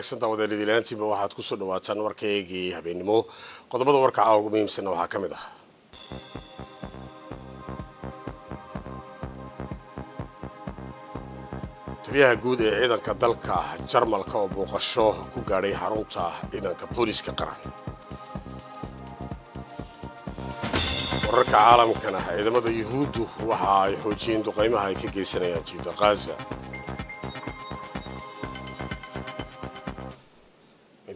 wanaagsan daawadaeli diilaantiiba waxaad kusoo dhawaataan warkaygii habeennimo qodobada warka caa ah ugu muhiimsanna waxaa ka mid ah taliyaha guud ee ciidanka dalka jarmalka oo booqasho ku gaadhay xarunta ciidanka booliska qaran wararka caalamkana ciidamada yuhuuddu waxa ay xoojiyeen duqeymaha ay ka geysanayaan jiida khaza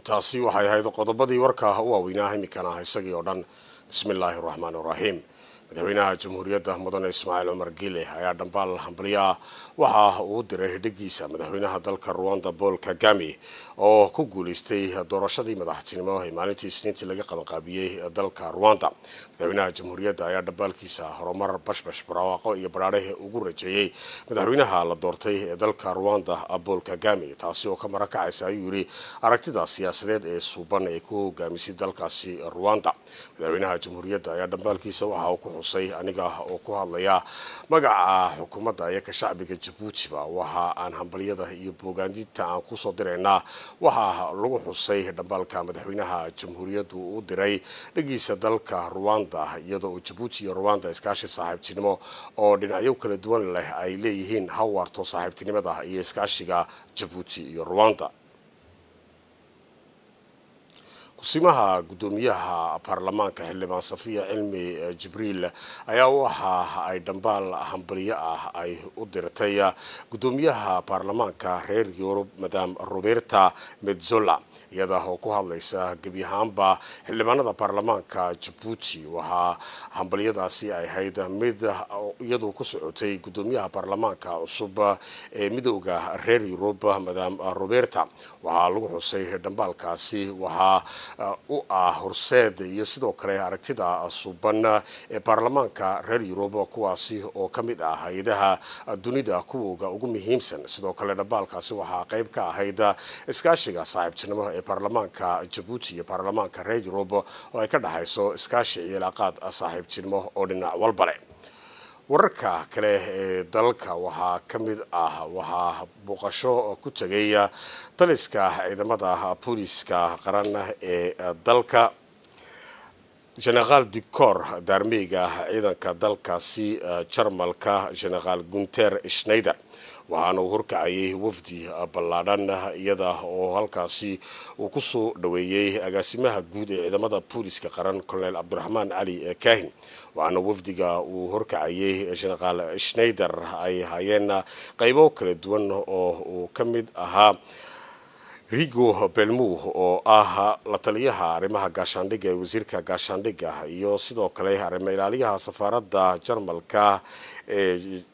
taasi waxay ahayd qodobadii warkaa uwaaweynaaha iminkana ah isagii oo dhan bismillaahi raxmaan raxiim madaxweynaha jamhuuriyadda mudane ismaaciil cumar gile ayaa dhambaal hambalyo ah waxa uu diray hidhigiisa madaxweynaha dalka ruanda bool kagami oo ku guuleystay doorashadii madaxtinimo ee maalintii isniintii laga qabanqaabiyey dalka ruanda madaxweynaha jamhuuriyadda ayaa dhabaalkiisa horumar bashbash barwaaqo iyo baraadhe ugu rajeeyey madaxweynaha la doortay ee dalka ruanda paul kagame taasi oo ka marakacaysa ayuu yidhi aragtida siyaasadeed ee suuban ee ku hogaamisay dalkaasi ruanda madaxweynaha jamhuuriyadda ayaa dhambaalkiisa waxa uu ku xusay aniga oo ku hadlaya magaca xukuumadda ayaka shacbiga jabuutiba waxa aan hambalyada iyo boogaandinta aan kusoo diraynaa waxaa lagu xusay dhambaalka madaxweynaha jamhuuriyaddu u diray dhagiisa dalka ruwanda iyadoo jabuuti iyo ruwanda iskaashi saaxiibtinimo oo dhinacyo kala duwan leh ay leeyihiin hawarto saaxiibtinimada iyo iskaashiga jabuuti iyo ruwanda simaha guddoomiyaha baarlamaanka xildhibaan safiya cilmi eh, jibriil ayaa waxa ay dhambaal hambaliyo ah ay u dirtay eh, guddoomiyaha baarlamaanka reer yurub madam roberta medzola iyada oo ku hadlaysa gebyahaanba xildhibaanada baarlamaanka jabuuti waxaa hambaliyadaasi ay ahayd mid eh, iyadu ku socotay guddoomiyaha baarlamaanka cusub ee midowda reer yurub madam roberta waxaa lagu xusay dhambaalkaasi waxaa u ah horseed iyo sidoo kale aragtida suuban ee baarlamaanka reer yurub kuwaasi oo ka mid ah hay-adaha dunida kuwooga ugu muhiimsan sidoo kale dhabaalkaasi waxaa qeyb ka ahayd iskaashiga saaxiibtinimo ee baarlamaanka jabuuti iyo baarlamaanka reer yuruba oo ay ka dhexayso iskaashi iyo ilaaqaad saaxiibtinimo oo dhinac walba walbale wararka kale ee dalka waxaa ka mid ah waxaa booqasho ku tegay daliska ciidamada booliiska qaran ee dalka jenaraal dicor daarmeyga ciidanka dalkaasi uh, jarmalka jenaraal gunter schneider waxaana uu horkacayay wafdi ballaadhan iyada oo halkaasi uu kusoo dhaweeyey agaasimaha guud ee ciidamada booliska qaran colonel cabdiraxmaan cali kaahin waxaana wafdiga uu horkacayay shanaqaal schneider ay hayeen qaybo kala duwan oo uu ka mid ahaa rigo belmu oo ah la taliyaha arrimaha gaashaandhigga ee wasiirka gaashaandhigga iyo sidoo kale arrimo ilaaliyaha safaaradda jarmalka ee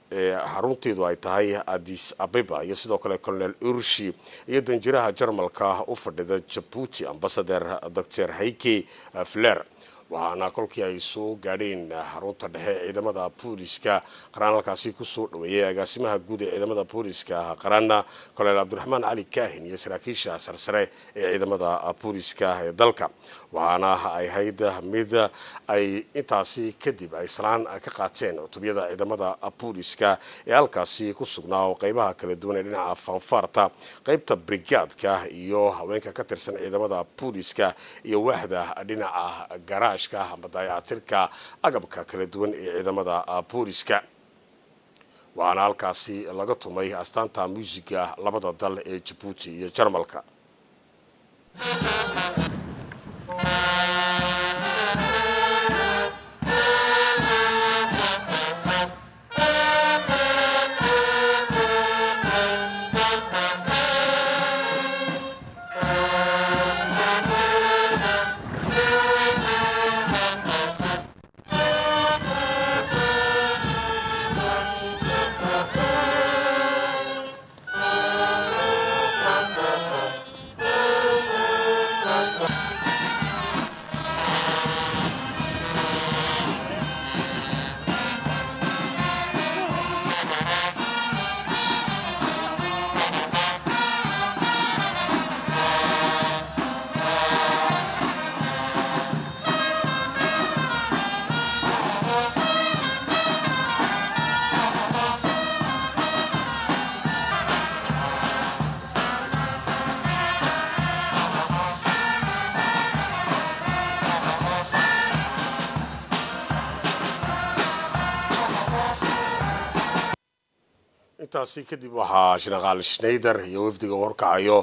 xarunteedu ay tahay adis abeba iyo sidoo kale colonel urshi iyo danjiraha jarmalka u fadhida jabuuti ambasader doctor haike fler waxaana kolkii ay soo gaadheen xarunta dhexe ciidamada booliska qaraan halkaasi kusoo dhaweeyay agaasimaha guud ee ciidamada booliska qaranna colonel cabdiraxmaan cali kaahin iyo saraakiisha sarsare ee ciidamada booliska ee dalka waxaana ay ahayd mid ay intaasi kadib ay salaan ka qaateen cutubyada ciidamada booliska ee halkaasi ku sugnaa oo qeybaha kala duwan ee dhinaca fanfaarta qeybta brigaadka iyo haweenka ka tirsan ciidamada booliska iyo waaxda dhinaca garaashka ama dayactirka agabka kala duwan ee ciidamada booliska waxaana halkaasi laga tumay astaanta muusiga labada dal ee jabuuti iyo jarmalka intaasi kadib waxaa shinaqaal schneider iyo wafdiga warkacayo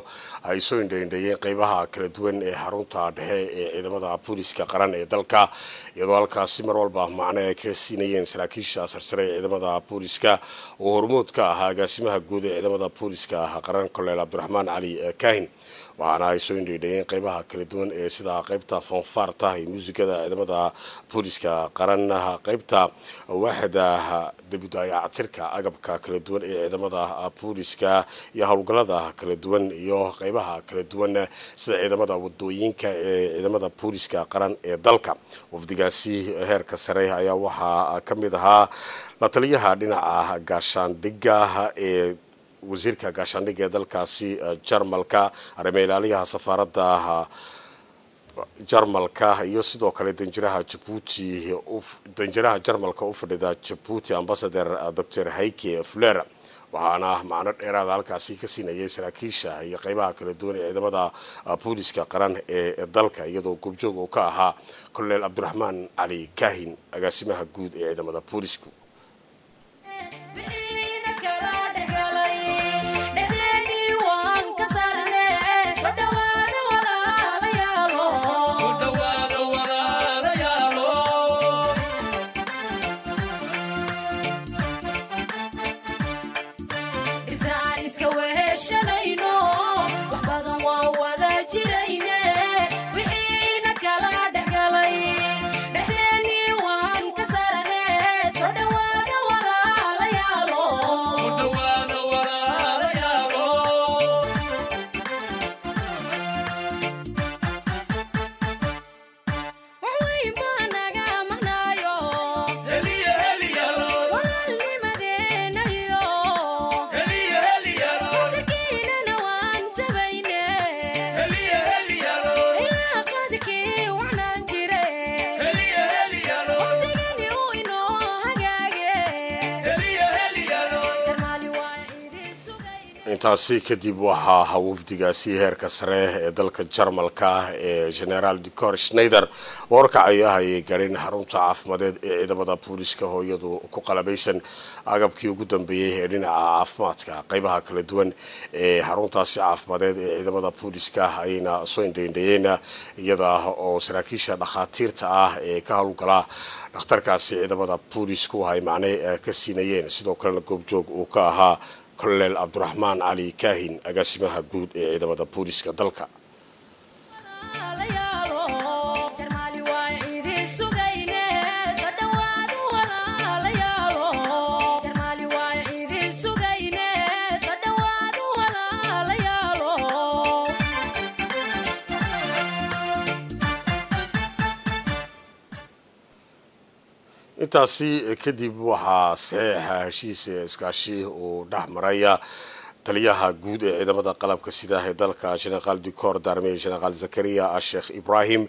ay soo indhaindheeyeen qeybaha kala duwan ee xarunta dhexe ee ciidamada booliska qaran ee dalka iyadoo halkaasi mar walba macno ay ka siinayeen saraakiisha sarsare ee ciidamada booliska oo hormood ka ahaa agaasimaha guud ee ciidamada booliska ah, qaran kolonel cabdiraxmaan cali eh, kaahin waxaana ay soo indhaindheeyeen qeybaha kala duwan ee sida qeybta fanfaarta iyo muusikada ciidamada booliska qaran qeybta waaxda dibudayactirka agabka kala duwan ee ciidamada booliska iyo howlgalada kala duwan iyo qeybaha kala duwan sida ciidamada wadooyinka ee ciidamada booliska qaran ee dalka wafdigaasi heerka sare ayaa waxaa ka mid ahaa la taliyaha dhinaca gaashaandhiga ee wasiirka gaashaandhiga ee dalkaasi jarmalka arrima ilaaliyaha safaaradda jarmalka iyo sidoo kale danjiraha jabuuti danjiraha jarmalka u fadhida jabuuti ambasader ah, doctor haike fuler waxaana macno dheeraada halkaasi ka siinayay saraakiisha iyo qeybaha kala duwan ee ciidamada ah, booliska qaran ee dalka iyadoo goobjoog uu ka ahaa colonel cabdiraxmaan cali kaahin agaasimaha guud ee ciidamada boolisku special. intaasi kadib waxaa ahaa wafdigaasi heerka sare ee dalka jarmalka ah ee generaal decor schneider oo horkacaya ayay gareen xarunta caafimaadeed ee ciidamada booliska hooyadu ku qalabaysan agabkii ugu dambeeyey ee dhinaca caafimaadka qeybaha kala duwan ee xaruntaasi caafimaadeed ee ciidamada booliska ah ayayna soo indhaindhayeen iyada oo saraakiisha dhakhaatiirta ah ee ka howlgala dhakhtarkaasi ciidamada boolisku ay macne eh, ka siinayeen sidoo kalena goobjoog uu ka ahaa kolonel cabduraxmaan cali kaahin agaasimaha guud ee ciidamada booliska dalka intaasi kadib waxaa saxeixa heshiis iskaashi uu dhex maraya ah, taliyaha guud ee ciidamada qalabka sida ee dalka shenaqaal dikoor daarmey shenaqaal zakariya asheekh ah, ibraahim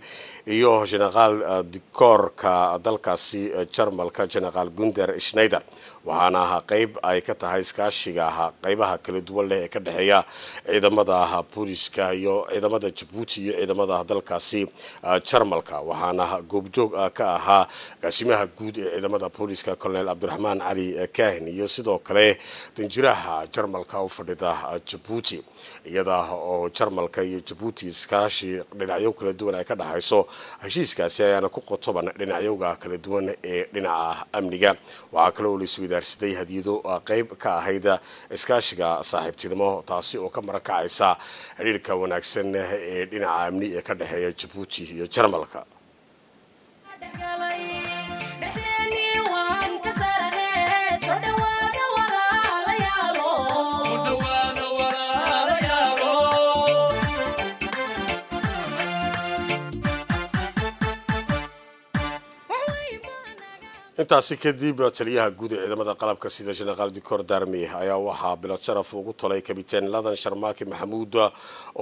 iyo shenaqaal ah, dikoorka dalkaasi jarmalka shenaqaal gunder schneider waxaana ahaa qeyb ay ka tahay iskaashiga ahaa qeybaha kala duwan leh ee ka dhexeeya ciidamada ahaa booliska iyo ciidamada jabuuti iyo ciidamada dalkaasi ah, jarmalka waxaana goobjoog ah, ka ahaa agaasimaha guud ee ciidamada booliska colonel cabdiraxmaan cali kaahin iyo sidoo kale danjiraha jarmalka u fadhida ah, jabuuti iyada oo jarmalka iyo jabuuti iskaashi dhinacyo kala duwan ay ka dhahayso heshiiskaasi ayaana ku qotoban dhinacyoga kala duwan ee dhinaca amniga waxaa kaloo udaarsaday hadiyado uh, qeyb ka ahayd iskaashiga saaxiibtinimo taasi oo ka marakacaysa xidhiirka wanaagsan ee dhinaca amni ee ka dhexeeya jabuuti iyo jarmalka intaasi kadib taliyaha guud ee ciidamada qalabka sida jenaraal dicor darmi ayaa waxaa bilod sharaf ugu tolay kabiteen ladan sharmaaki maxamuud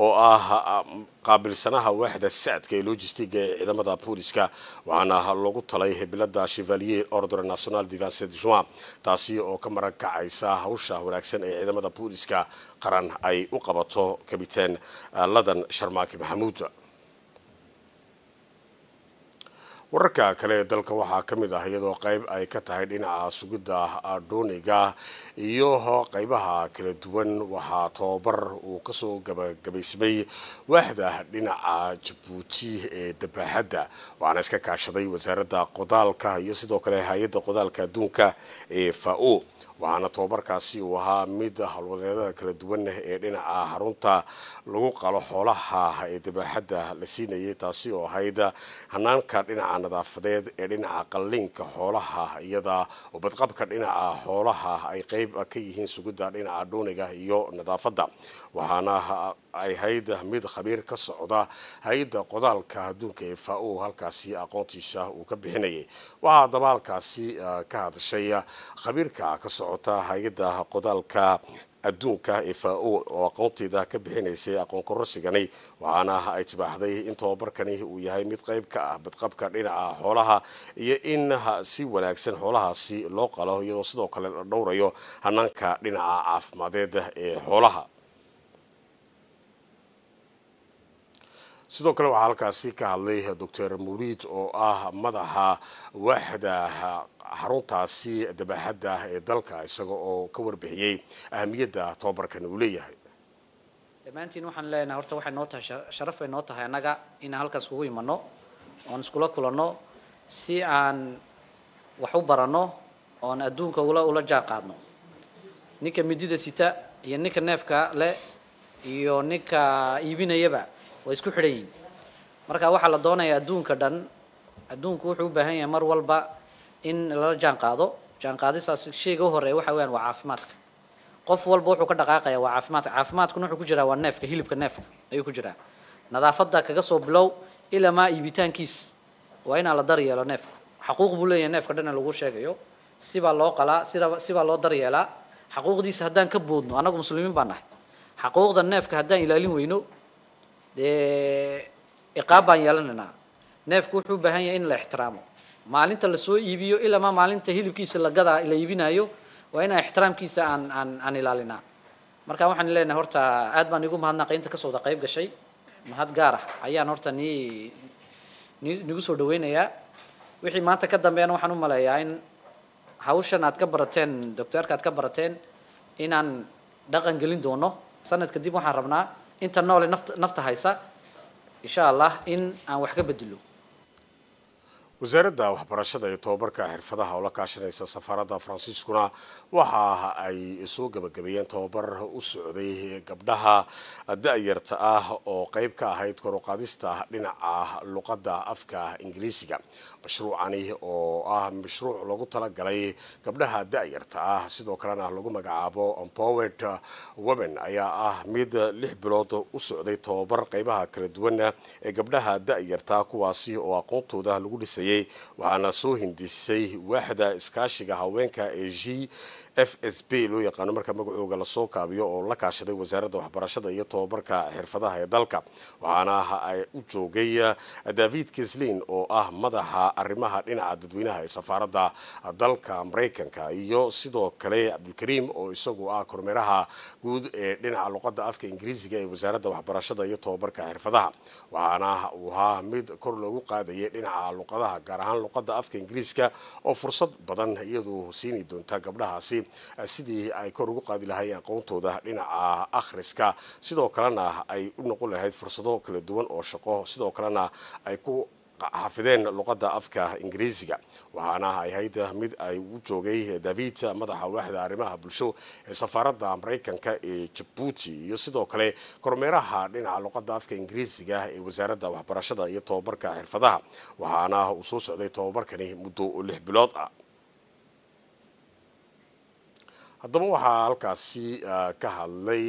oo ah um, qaabilsanaha waaxda sacadka ee logistiga ee ciidamada booliska waxaana lagu talay bilada chevalier ordre national divanse juin taasi oo ka marag kacaysa hawsha wanaagsan ee ciidamada booliska qaran ay u qabato kabiteen uh, ladan sharmaaki maxamuud wararka kale ee dalka waxaa ka mid ah iyadoo qeyb ay ka tahay dhinaca sugidda adhuuniga iyo qeybaha kala duwan waxaa tobabar uu kasoo gabagabaysamay waaxda dhinaca jabuuti ee dabaaxadda waxaana iska kaashaday wasaaradda qodaalka iyo sidoo kale hay-adda qodaalka adduunka ee fa fao waxaana tababarkaasi uu ahaa mid howlwadeedada kala duwan ee dhinaca xarunta lagu qalo xoolaha ee dabaaxadda la siinayay taasi oo ahayd hanaanka dhinaca nadaafadeed ee dhinaca qalliinka xoolaha iyada ubadqabka dhinaca xoolaha ay qeyb ka yihiin sugidda dhinaca dhuuniga iyo nadaafadda waxaana ay hayda mid khabiir ka socda hay-adda qodaalka adduunka ee o halkaasi aqoontiisa uu ka bixinayay waxaa dabaalkaasi ah, ka hadashay ah, khabiirka ka socota hay-adda qodaalka adduunka ee o oo aqoonteeda ka bixinaysay aqoon kororsigani waxaana ay tibaaxday in tababarkani uu yahay mid qeyb ka ah badqabka dhinaca xoolaha iyo in si wanaagsan xoolahaasi loo qalo iyadoo sidoo kale la dhowrayo hanaanka dhinaca caafimaadeed ee xoolaha sidoo kale waxaa halkaasi ka hadlay doctor muriid oo ah madaxa waaxda xaruntaasi dabaxadda ee dalka isaga oo ka warbixiyey ahamiyadda tobabarkan uu leeyahay dhammaantiin waxaan leenahay horta waxay noo tahay sharaf bay noo tahay annaga inaan halkaas kugu imanno oon iskula kulanno si aan wax u baranno oon adduunka ula ula jaan qaadno ninka midida sita iyo ninka neefka leh iyo ninka iibinayaba way isku xidhan yihiin marka waxaa la doonayaa adduunka dhan adduunku wuxuu u baahan yahay mar walba in lala jaan qaado jaan qaadistaas sheyga u horeeya waxa weeyaan waa caafimaadka qof walba wuxuu ka dhaqaaqayaa waa caafimaadka caafimaadkuna wuxuu ku jiraa waa neefka hilibka neefka ayuu ku jiraa nadaafadda kaga soo bilow ilaa maa iibitaankiis waa inaan la daryeelo neefka xaquuq buu leeyahay neefka dhan lagu sheegayo sibaa loo qalaa sida sibaa loo daryeelaa xaquuqdiisa haddaan ka boodno annagu muslimiin baan nahay xaquuqda neefka haddaan ilaalin weyno dee iqaab baan yeelanaynaa neefku wuxuu u baahan yahay in la ixtiraamo maalinta lasoo iibiyo ilamaa maalinta hilibkiisa la gadaa la iibinayo waa inaan ixtiraamkiisa aan aan aan ilaalinaa marka waxaan leenahay horta aad baan igu mahadnaqay inta ka sooda qayb gashay mahad gaar ah ayaan horta ni nigu soo dhaweynayaa wixii maanta ka dambeena waxaan u maleeyaa in hawshan aad ka barateen docteerka aad ka barateen inaan dhaqan gelin doono sanad dib waxaan rabnaa inta noole nafta haysa insha allah in aan wax ka bedelo wasaaradda waxbarashada iyo tobabarka xirfadaha oo la kaashanaysa safaaradda faransiiskuna waxa ay soo gebagabeeyeen tobabar u socday gabdhaha da-yarta ah oo qeyb ka ahayd koruqaadista dhinaca luqadda afka ingiriisiga mashruucani oo ah mashruuc lagu talagalay gabdhaha da-yarta ah sidoo kalena lagu magacaabo empowered women ayaa ah mid lix bilood u socday tobabar qeybaha kala duwan ee gabdhaha da-yarta kuwaasi oo aqoontooda lagu dhisay sameeyey waxaana soo hindisay waaxda iskaashiga haweenka ee g f s b loo yaqaano marka magacooga lasoo kaabiyo oo la kaashaday wasaaradda waxbarashada iyo tobabarka xirfadaha ee dalka waxaana aha ay u joogay eh, david kislin oo ah madaxa arrimaha dhinaca dadweynaha ee safaaradda dalka maraykanka iyo sidoo kale cabdulkariim oo isagu ah kormeeraha guud ee dhinaca luqadda afka ingiriisiga ee wasaaradda waxbarashada iyo tobabarka xirfadaha waxaana uu ahaa mid kor loogu qaadayay dhinaca luqadaha gaar ahaan luqadda afka ingiriiska oo fursad badan iyadu siini doonta gabdhahaasi lahayd sidii ay kor ugu qaadi lahaayeen aqoontooda dhinaca akhriska sidoo kalena ay u noqon lahayd fursado kala duwan oo shaqo sidoo kalena ay ku xafideen luqada afka ingiriisiga waxaana ay ahayd mid ay u joogay david madaxa waaxda arrimaha bulsho ee safaaradda maraykanka ee jabuuti iyo sidoo kale kormeeraha dhinaca luqada afka ingiriisiga ee wasaaradda waxbarashada iyo tobabarka xirfadaha waxaana uu soo socday tobabarkani muddo lix bilood ah haddaba waxaa halkaasi ka hadlay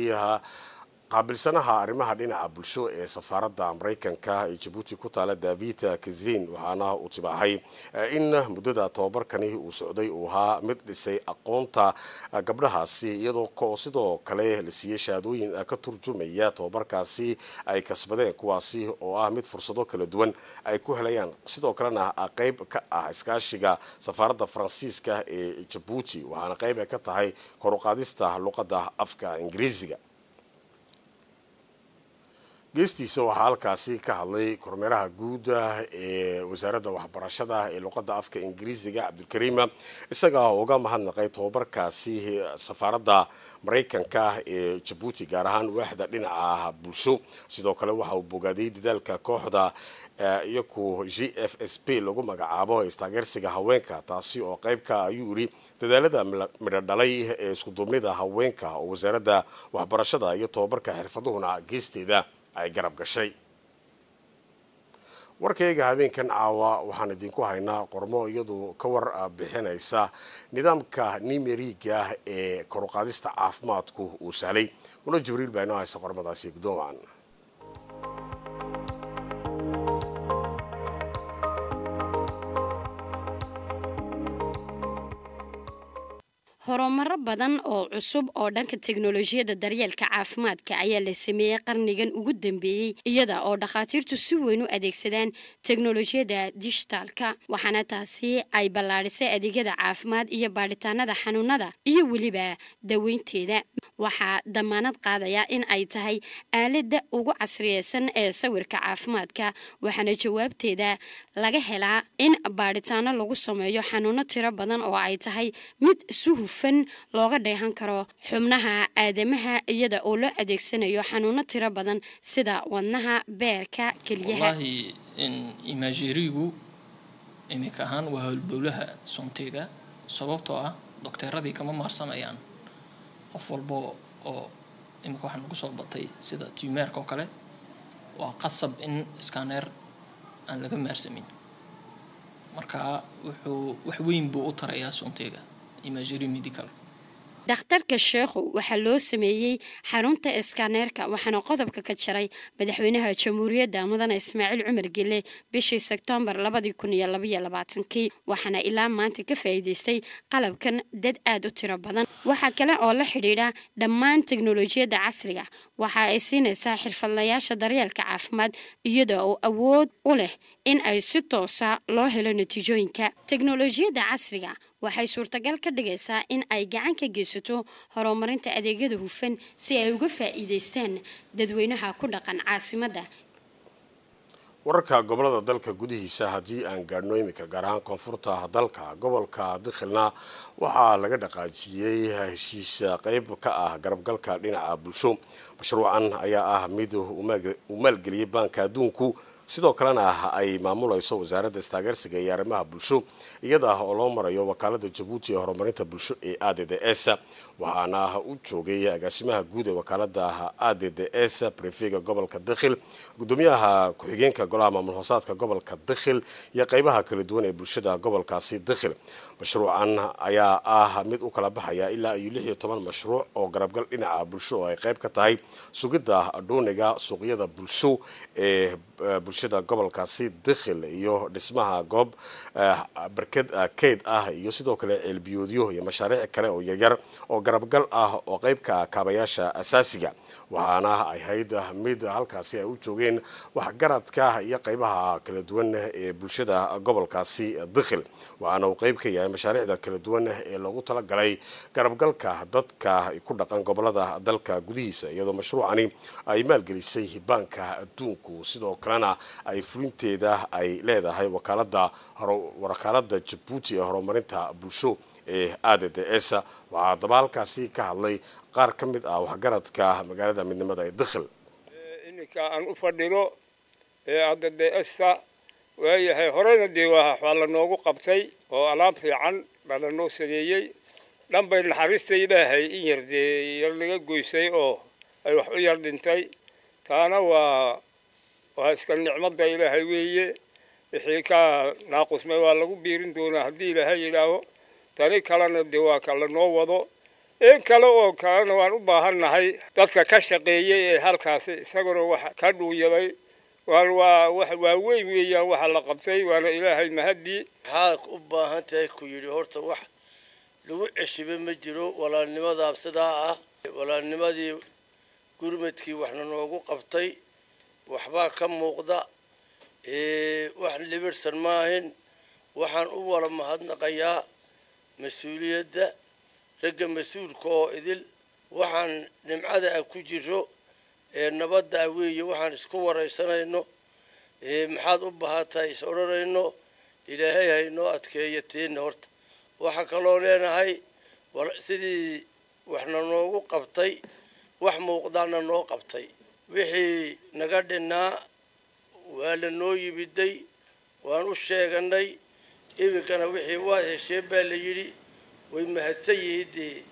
qaabilsanaha arrimaha dhinaca bulsho ee safaaradda maraykanka ee jabuuti ku taala david kazrin waxaana uu tibaaxay eh, in muddada tobabarkani uu socday uu ahaa mid dhisay aqoonta eh, gabdhahaasi iyadoo sidoo kale la siiyey shahaadooyin eh, ka turjumaya tobabarkaasi ay kasbadeen kuwaasi oo ah mid fursado kala duwan ay ku helayaan sidoo kalena ah, qeyb ka ah iskaashiga safaaradda faransiiska ee jabuuti waxaana qeyb ay ka tahay koruqaadista luqadda afka ingiriisiga geestiisa waxaa halkaasi ka hadlay kormeeraha guuda ah ee wasaaradda waxbarashada ah ee luqadda afka ingiriisiga cabdulkariima isaga uga mahadnaqay tobabarkaasi safaaradda maraykanka ah ee jabuuti gaar ahaan waaxda dhinaca bulsho sidoo kale waxa uu bogaadiyey dadaalka kooxda eh, iyaku g f s b lagu magacaabo istaageersiga haweenka taasi oo qeybka ayuu yidhi dadaalada midhadhalay dhalay ee iskuduubnida haweenka oo wasaaradda waxbarashada iyo tobabarka xirfaduhuna geesteeda ay garab gashay warkayga habeenkan caawa waxaan idinku haynaa qormo iyadu ka war ah, bixinaysa nidaamka nimeriga ee koruqaadista caafimaadku uu sahlay una jibriil baa inoo haysa qormadaasi guddoomaan horumaro badan oo cusub oo dhanka teknolojiyada daryeelka caafimaadka ayaa la sameeyey qarnigan ugu dambeeyey iyada oo dhakhaatiirtu si weyn u adeegsadaan teknolojiyada dijitaalka waxaana taasi ay ballaadhisay adeegyada caafimaad iyo baadhitaanada xanuunada iyo weliba daweynteeda waxaa damaanad qaadaya in ay tahay aalada ugu casriyeysan ee sawirka caafimaadka waxaana jawaabteeda laga helaa in baadhitaano lagu sameeyo xanuuno tiro badan oo ay tahay mid suhuf hufan looga dheehan karo xubnaha aadamaha iyada oo loo adeegsanayo xanuuno tiro badan sida wadnaha beerka keliyaha imaajerigu iminka ahaan waa howlbowlaha suntiga sababtoo ah dokteeradii kama maarsamayaan qof walbo oo iminka waxaa nagu soo batay sida timeerka oo kale waa qasab in skaneer aan laga maarsamin marka wuxuu wax weyn buu u tarayaa suntiga imagery medical dhakhtarka sheekhu waxaa loo sameeyey xarunta iskaaneerka waxaana qodobka ka jaray madaxweynaha jamhuuriyadda mudane ismaaciil cumar gelle bishii sektoobar labadii kun iyo labaatankii waxaana ilaa maanta ka faa'iidaystay qalabkan dad aada u tiro badan waxaa kale oo la xidhiidha dhammaan teknolojiyadda casriga ah. waxa ay siinaysaa xirfadlayaasha daryeelka caafimaad iyadoo uu awood u leh in ay si toosa loo helo natiijooyinka teknolojiyadda casriga ah waxay suurtagal ka dhigaysaa in ay gacan ka geysato horumarinta adeegyada hufan si ay uga faa'iidaystaan dadweynaha ku dhaqan caasimadda wararka gobolada dalka gudihiisa haddii aan gaadhno iminka gaar ahaan koonfurta dalka gobolka dikhilna waxaa laga dhaqaajiyey heshiis qeyb ka ah garabgalka dhinaca bulsho mashruucan ayaa ah mid uu maalgeliyey baanka adduunku sidoo kalena ay maamulayso wasaaradda istaageersiga iyo arrimaha bulsho iyada ah oo loo marayo wakaalada jabuuti ee horumarinta bulsho ee a d d s waxaana u joogay agaasimaha guud ee wakaalada a d d s brefega gobolka dakhil guddoomiyaha ku-xigeenka golaha maamul hoosaadka gobolka dakhil iyo qeybaha kala duwan ee bulshada gobolkaasi dakhil mashruucan ayaa ah mid u kala baxaya ilaa iyo lix iyo toban mashruuc oo garabgal dhinaca bulsho oo ay qeyb ka tahay sugidda dhuuniga suuqyada bulsho ee bulshada gobolkaasi dakhil iyo dhismaha goob eh, barked eh, keyd ah iyo sidoo kale ceelbiyoodyo iyo mashaariic kale oo yaryar oo garabgal ah oo qeyb ka ah kaabayaasha asaasiga waxaana ay hayd mid halkaasi ay u joogeen waxgaradka iyo qaybaha kala duwan ee bulshada gobolkaasi dikhil waxaana uu qeyb ka yahay mashaariicda kala duwan ee loogu talagalay garabgalka dadka ku dhaqan gobolada dalka gudihiisa iyadoo mashruucani ay maalgelisay baanka adduunku sidoo kalena ay fulinteeda ay leedahay wakaalada warkaalada jabuuti ee horumarinta bulsho aadan deesa waxaa dabaalkaasi ka hadlay qaar ka mid ah waxgaradka ah magaalada midnimada ee dakhil iminka aan u fadhino aadan deesa waayahay horeyna dee waa la noogu qabtay oo alaab fiican baa noo sameeyey dhan bay naxariista ilaahay in yar dee yar laga goysay oo ay wax u yar dhintay taana waa waa iska nicmada ilaahay weeye wixii ka naaqusmay waa lagu biirin doonaa haddii ilaahay yidhaaho tani kalena dee waa ka lanoo wado in kale oo kalena waan u baahannahay dadka ka shaqeeyay ee halkaasi isaguna wax ka dhuunyaday waan waa waa weyn weeyaan waxa la qabtay waana ilaahay mahadii maxaad u baahan tahay ku yidhi horta wax lagu ceshiba ma jiro walaalnimadaa sidaa ah walaalnimadii gurmadkii waxna noogu qabtay waxbaa ka muuqda wax libirsan maahin waxaan u wala mahadnaqayaa mas-uuliyadda ragga mas-uulka oo idil waxaan nimcada ah ku jiro ee nabadda ah weeye waxaan isku waraysanayno maxaad u bahatay is odhanayno ilaahay haynoo adkeeya teenna horta waxaa kaloo leenahay sidii waxna noogu qabtay wax muuqdaana noo qabtay wixii naga dhinnaa waa la noo yibiday waan u sheeganay imirkana wixii waad hesheen baa la yidhi way mahadsan yihiin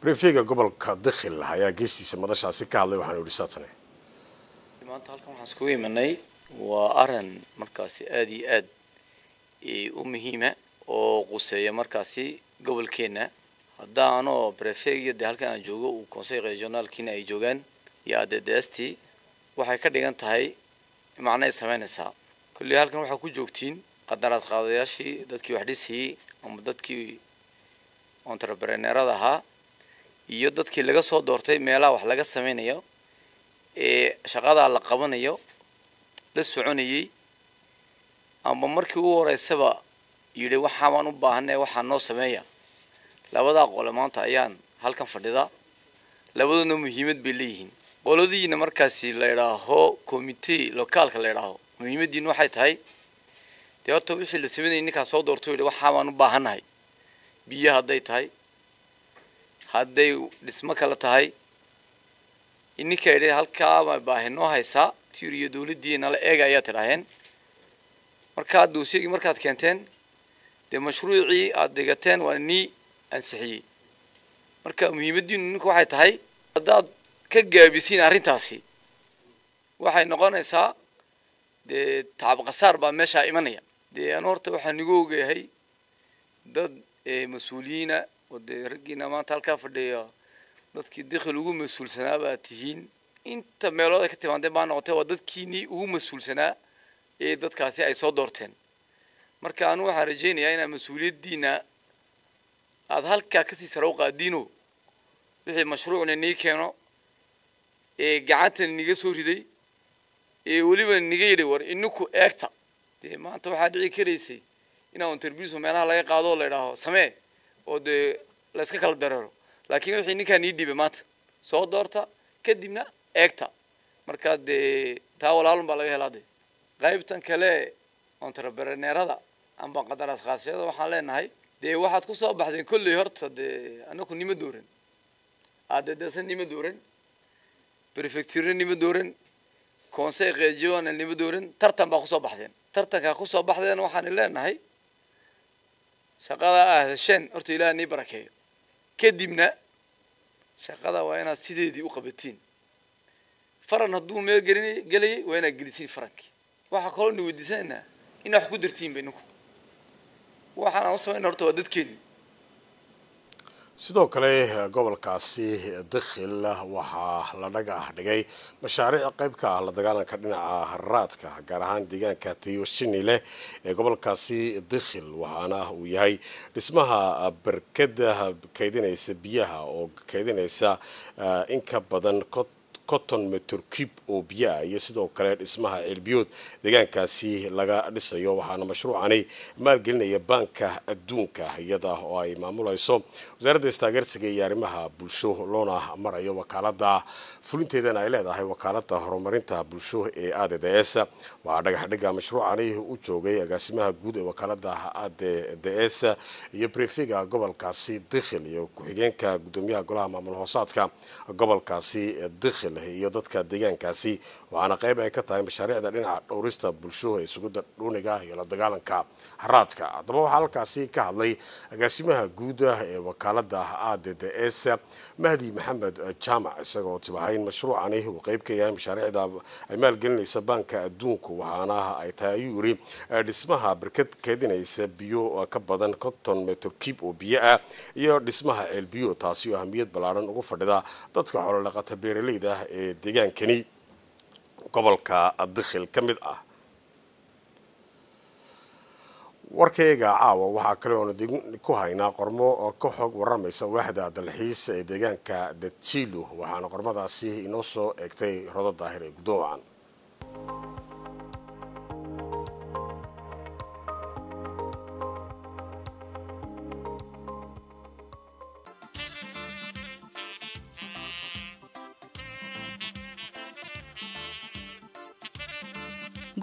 brefyega gobolka dikhil ayaa geestiisa madashaasi ka hadlay waxaan idhi saatane maanta halkan waxaan iskugu imanay waa aran markaasi aada iyo aad u muhiima oo quseeya markaasi gobolkeenna haddaa anoo brefegia dee halkan aan joogo uu conseil regionaalkiina ay joogaan iyo adedeestii waxay ka dhigan tahay macnay samaynaysaa kolley halkan waxaa ku joogtiin qadaraad qaadayaashii dadkii wax dhisayey ama dadkii entrepreneurada ahaa iyo dadkii laga soo doortay meelaha wax laga sameynayo ee shaqadaa la qabanayo la soconayey ama markii ugu horeysaba yidhi waxaa baan u baahanay waxaa noo sameeya labadaa qole maanta ayaan halkan fadhidaa labaduna muhiimad bay leeyihiin qoladiina markaasi la idhaaho commitee lokaalka la idhaaho muhiimadiina waxay tahay dee horta wixii la sameynayay ninkaa soo doortay yidhi waxaa baan u baahannahay biyo hadday tahay hadday dhismo kale tahay ninkaa yidhi halkaa baa baahinoo haysaa tiiriyo dawladdii nala eega ayaa tidhaaheen markaa duusiyagii markaad keenteen dee mashruucii aad dhigateen waa nii ansixiyey marka muhiimaddiinu ninku waxay tahay haddaad ka gaabisiin arrintaasi waxay noqonaysaa dee tacab khasaar baa meeshaa imanaya dee aan horta waxaan igu ogayahay dad mas-uuliyiina oo dee raggiina maanta halkaa fadhiya dadkii dakhil ugu mas-uulsanaa baa tihiin inta meelooda ka timaadeen baa noqotay waa dadkiinii ugu mas-uulsanaa ee dadkaasi ay soo doorteen marka anu waxaan rajaynayaa inaa mas-uuliyaddiina aad halkaa kasii sare u qaadiino wixii mashruucna nii keeno ee gacantana niga soo riday ee weliba niga yidhi war ininku eegta dee maanta waxaa dhici karaysay inaa interviewso meelaha laga qaado oo la idhaaho samee oo dee la iska kala dareero laakiin wixii ninkaa nii dhibay maanta soo doorta kadibna eegta markaa dee taa walaalun baa laga helaa dee qaybtan kale entrepreneurada amba qadaraas qaadashada waxaan leenahay dee waxaad ku soo baxdeen kolley horta dee anaku nima dooran aadedasa nima dooran prefecture nima dooran conseil regional nima dooran tartan baa ku soo baxdeen tartanka ku soo baxdayna waxaan leenahay shaqada ahda shan horta ilaah nii barakeeyo kadibna shaqada waa inaad sideedii u qabatiin faran hadduu meel gelin gelayay waa inaad gelisiin farankii waxaa kaloo na weydiisanaynaa inaad wax ku dartiin ba ninku waxaan aan u samaynaa horta waa dadkeennii sidoo kale gobolkaasi dikhil waxaa la dhaga ah dhigay mashaariic qayb ka ah la dagaalanka dhinaca haraadka gaar ahaan deegaanka tiyoshinile ee gobolkaasi dikhil waxaana uu yahay dhismaha barkada kaydinaysa biyaha oo kaydinaysa ah, in ka badan konton mitir kib oo biyaa iyo sidoo kale dhismaha ceelbiyood deegaankaasi laga dhisayo waxaana mashruucani maalgelinaya baanka adduunka iyada oo ay maamulayso wasaaradda istaageersiga iyo arrimaha bulsho loona marayo wakaalada fulinteedana ay leedahay wakaalada horumarinta bulsho ee a d d s waxaa dhagaxdhiga mashruucani u joogay agaasimaha guud ee wakaalada a d d s iyo brefiga gobolkaasi dikhil iyo ku-xigeenka gudoomiyaha golaha maamul hoosaadka gobolkaasi dikhil leenahay iyo dadka deegaankaasi waxaana qayb ay ka tahay mashaariicda dhinaca dhowrista bulshuhu ee sugida dhuuniga iyo la dagaalanka haraadka haddaba waxaa halkaasi ka hadlay agaasimaha guud ah ee wakaalada a d d s mahdi maxamed jaamac isagoo tibahayn mashruucani uu qayb ka yahay mashaariicda ay maalgelinaysa baanka adduunku waxaana ay tahay ayuu yiri eh, dhismaha barkad keedinaysa biyo ka badan konton metr kiib oo biyo ah iyo dhismaha ceelbiyo taasi oo ahmiyad ballaaran ugu fadhida dadka xoolo dhaqata beeralayda ah ee deegaankani gobolka addikhil ka mid ah warkayga caawa waxaa kale oonu ku haynaa qormo oo ka xog warramaysa waaxda dalxiis ee deegaanka detilu waxaana qormadaasi inoo soo eegtay rodo daahir ee guddooman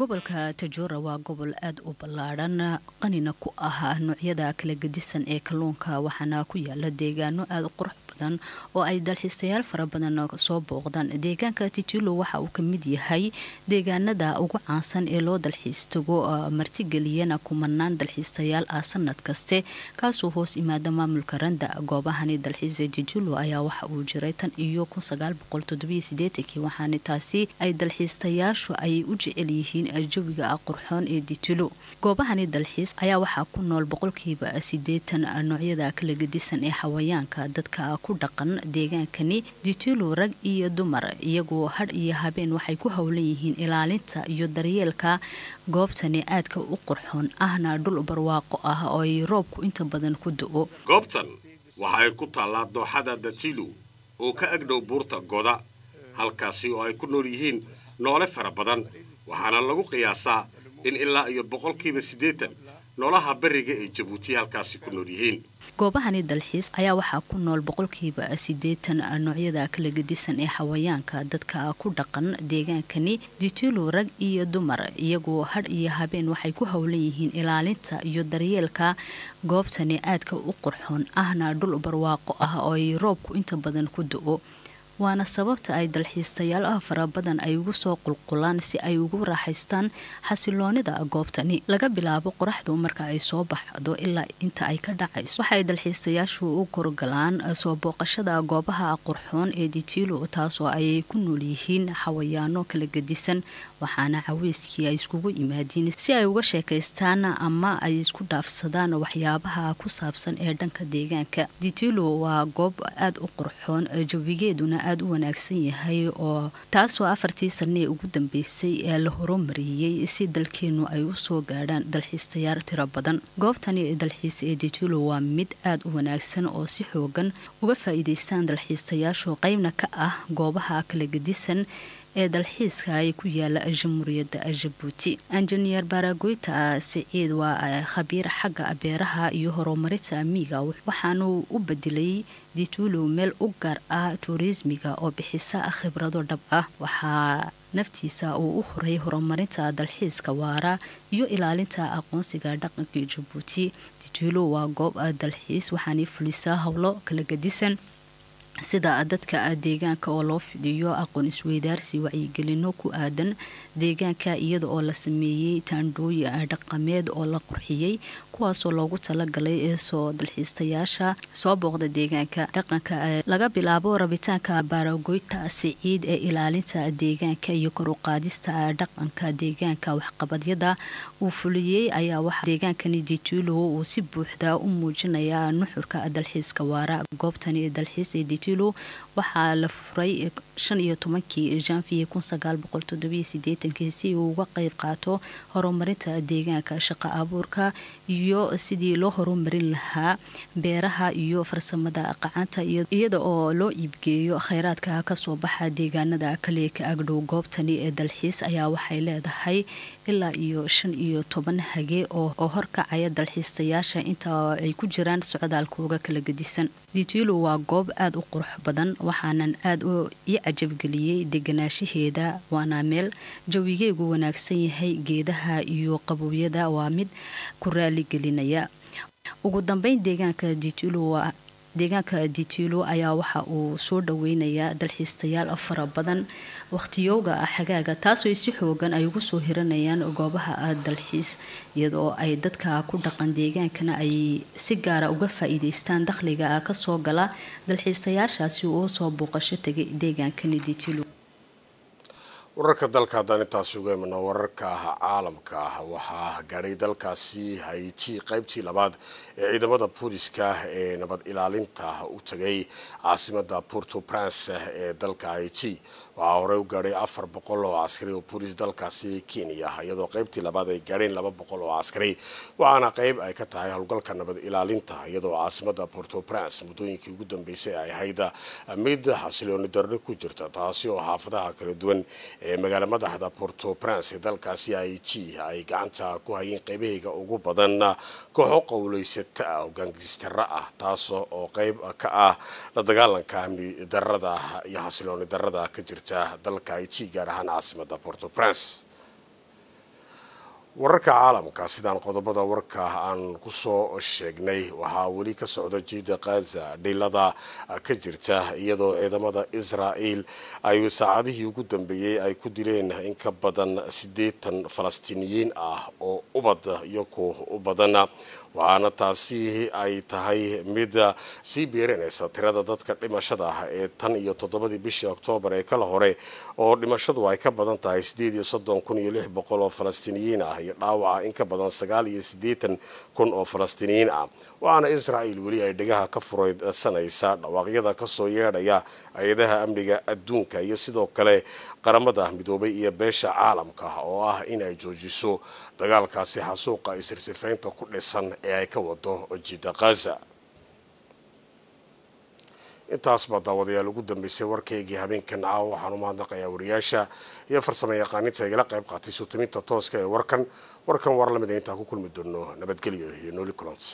gobolka tajoora waa gobol aad u ballaadhan qanina ku ah noocyada kala gedisan ee kalluunka waxaana ku yaala deegaano aada qurux badan oo ay dalxiisayaal fara badan soo booqdaan deegaanka titulo waxa uu kamid yahay deegaanada ugu caansan ee loo dalxiistago martigeliyana kumanaan dalxiisayaal ah sanad kaste kaasoo hoos imaada maamulka randa goobahani dalxiis titulo ayaa waxa uu jiray tan iyo waxaana taasi ay dalxiistayaashu ay u jecel yihiin jawiga ah qurxoon ee titulo goobahani dalxiis ayaa waxaa ku nool boqolkiiba sideetan noocyada kala gedisan ee xawayaanka dadka ku ku dhaqan deegaankani dituulu rag iyo dumar iyagoo hadh iyo habeen waxay ku howlan yihiin ilaalinta iyo daryeelka goobtani aadka u qurxoon ahna dhul barwaaqo ah oo ay roobku inta badan ku do-o goobtan waxa ay ku taallaa dooxada datilu oo ka agdhow buurta goda halkaasi oo ay ku nool yihiin noole fara badan waxaana lagu qiyaasaa in ilaa iyo boqolkiiba siddeetan noolaha beriga ee jabuuti halkaasi ku nool yihiin goobahani dalxiis ayaa waxaa ku nool boqolkiiba sideetan noocyada kala gedisan ee xawayaanka dadka ku dhaqan deegaankani dituulu rag iyo dumar iyagoo hadh iyo habeen waxay ku howlan yihiin ilaalinta iyo daryeelka goobtani aadka u qurxoon ahna dhul barwaaqo ah oo ay roobku inta badan ku do-o waana sababta ay dalxiistayaal ah farabadan ay ugu soo qulqulaan si ay ugu raaxaystaan xasiloonida goobtani laga bilaabo qoraxdu marka ay soo baxdo ilaa inta ay ka dhacayso waxaay dalxiistayaashu u korgalaan eh, soo booqashada goobaha qurxoon ee ditilo taasoo ayay ku nool yihiin xawayaano kala gedisan waxaana caweyskii ay iskugu yimaadiin si ay uga sheekaystaan ama ay isku dhaafsadaan waxyaabaha ku saabsan ee dhanka deegaanka ditilo waa goob aada u qurxoon eh, jawigeeduna aada u wanaagsan yahay oo taasoo afartii sannee ugu dambeysay ee la horumariyey si dalkeennu ay usoo gaadhaan dalxiistayaar tiro badan goobtani dalxiis ee dejulo waa mid aada u wanaagsan oo si xoogan uga faa-iideystaan dalxiistayaashu qaybna ka ah goobaha kala gedisan ee dalxiiska ay ku yaala jamhuuriyadda jabuuti injineer baragoyta siciid waa khabiir xagga beeraha iyo horumarinta miiga waxaanuu u bedilay dituulow meel u gaar ah tuurismiga oo bixisa khibrado dhab ah waxaa naftiisa uu u horay horumarinta dalxiiska waara iyo ilaalinta aqoonsiga dhaqanka jabuuti dituulow waa goob dalxiis waxaanay fulisaa howlo kala gadisan sida dadka deegaanka oo loo fidiyo aqoon isweydaarsi wacyigelino ku aadan deegaanka iyada oo la sameeyey taandhooy dhaqameed oo la qurxiyey kuwaasoo loogu talagalay soo dalxiistayaasha soo booqda deegaanka dhaqanka laga bilaabo rabitaanka baaragoyta siciid ee ilaalinta deegaanka iyo koruqaadista dhaqanka deegaanka waxqabadyada uu fuliyey ayaa waxaa deegaankani dituilo uu si buuxda u muujinayaa nuxurka dalxiiska waara goobtani dalxiis argentilo waxaa la furay kii janviye si uu uga qeyb qaato horumarinta deegaanka shaqo abuurka iyo sidii loo horumarin lahaa beeraha iyo farsamada qacanta iyada oo loo iibgeeyo kheyraadka kasoo baxa deegaanada kaleeka agdhow goobtani ee dalxiis ayaa waxay leedahay ilaa iyo shan iyo toban hage oo horkacaya dalxiistayaasha inta ay ku jiraan socdaalkooga kala gedisan dtilo waa goob aad qurux badan waxaanan aad ii cajabgeliyey deganaashaheeda waana meel jawigeygu wanaagsan yahay geedaha iyo qabowyada waa mid ku raaligelinaya ugu dambeyn deegaanka jijulu waa deegaanka ditilo ayaa waxa uu soo dhaweynayaa dalxiistayaal fara badan wakhtiyowga ah xagaaga taasoo si xoogan ay ugu soo hiranayaan goobaha dalxiis iyadoo ay dadka ku dhaqan deegaankana ay si gaara uga faa-iideystaan dakhliga kasoo gala dalxiistayaashaasi oo soo booqasho tegay deegaankani ditilo wararka dalka haddaan intaas uga imino wararka ah, caalamka ah waxaa ah gaadhay dalkaasi haiti qaybtii labaad ee ciidamada booliska ee nabad ilaalinta u tagay caasimada porto prince ee dalka haiti waxaa horey u gaadhay afar boqol oo caskari oo boolis dalkaasi kenya iyadoo qaybtii labaad ay gaadheen laba boqol oo caskari waxaana qayb ay ka tahay howlgalka nabad ilaalinta iyadoo caasimada porto prince muddooyinkii ugu dambeysay ay ahayd mid xasilooni darro ku jirta taasi oo xaafadaha kala duwan ee magaalo madaxda porto prince dalkaasi i g ay gacanta ku hayeen qaybahayga ugu badan kooxo qowlaysata ah hogaangistara ah taas oo qeyb ka ah la dagaalanka amni darada iyo xasilooni darada ka jirta dalka i g gaar ahaan caasimada porto prince wararka caalamka sidaan qodobada warka aan kusoo sheegnay waxaa weli ka socda jiida khaza dhilada ka jirta iyadoo ciidamada israa'iil ay saacadihii ugu dambeeyey ay ku dileen in ka badan siddeetan falastiiniyiin ah oo ubad iyo ku u badana waxaana taasi ay tahay mid ah, sii biirinaysa tirada dadka dhimashada ah ee tan iyo toddobadii bishii oktoobar ee kala hore oo dhimashadu ay ka badan tahay sideed iyo soddon kun iyo lix boqol oo falastiiniyiin ah iyo dhaawaca ah, in ka badan sagaal iyo siddeetan kun oo falastiiniyiin ah waxaana israa'il weli ay dhegaha ka furaysanaysaa dhawaaqyada kasoo yeedhaya hay-adaha amniga adduunka iyo sidoo kale qaramada midoobay iyo beesha caalamka ah, oo ah inay joojiso dagaalkaasi xasuuqa isirsifaynta ku dhisan ee ay ka wado jida khaza intaasbaa daawadayaal ugu dambeysay warkaygii habeenkan caawa waxaan u mahadnaqayaa wariyaasha iyo farsamo yaqaaniinta igala qayb qaatay suutaminta tooska ee warkan warkan waar lamid a ah intaan ku kulmi doono nabadgelyo iyo nooli kulans